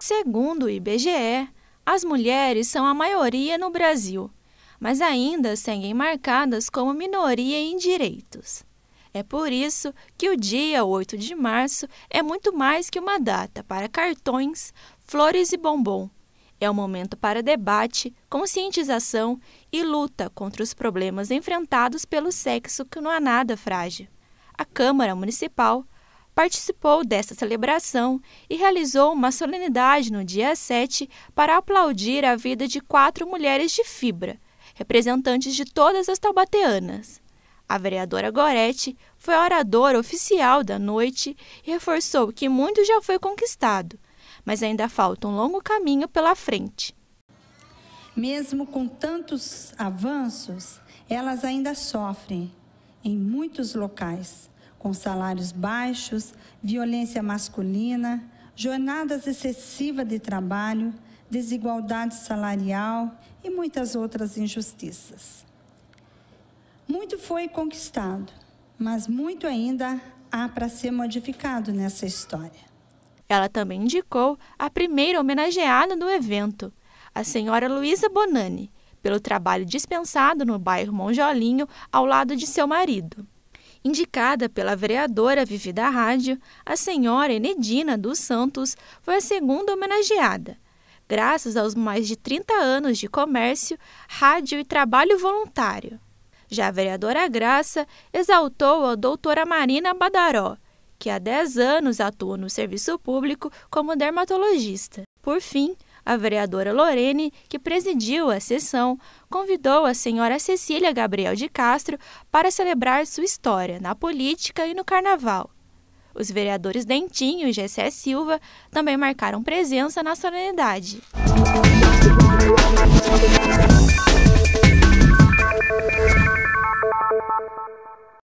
Segundo o IBGE, as mulheres são a maioria no Brasil, mas ainda seguem marcadas como minoria em direitos. É por isso que o dia 8 de março é muito mais que uma data para cartões, flores e bombom. É um momento para debate, conscientização e luta contra os problemas enfrentados pelo sexo que não há nada frágil. A Câmara Municipal participou dessa celebração e realizou uma solenidade no dia 7 para aplaudir a vida de quatro mulheres de fibra, representantes de todas as taubateanas. A vereadora Goretti foi a oradora oficial da noite e reforçou que muito já foi conquistado, mas ainda falta um longo caminho pela frente. Mesmo com tantos avanços, elas ainda sofrem em muitos locais, com salários baixos, violência masculina, jornadas excessivas de trabalho, desigualdade salarial e muitas outras injustiças. Muito foi conquistado, mas muito ainda há para ser modificado nessa história. Ela também indicou a primeira homenageada do evento, a senhora Luísa Bonani, pelo trabalho dispensado no bairro Monjolinho ao lado de seu marido. Indicada pela vereadora Vivida Rádio, a senhora Enedina dos Santos foi a segunda homenageada. Graças aos mais de 30 anos de comércio, rádio e trabalho voluntário. Já a vereadora Graça exaltou a doutora Marina Badaró, que há 10 anos atua no serviço público como dermatologista. Por fim, a vereadora Lorene, que presidiu a sessão, convidou a senhora Cecília Gabriel de Castro para celebrar sua história na política e no carnaval. Os vereadores Dentinho e Gessé Silva também marcaram presença na solenidade.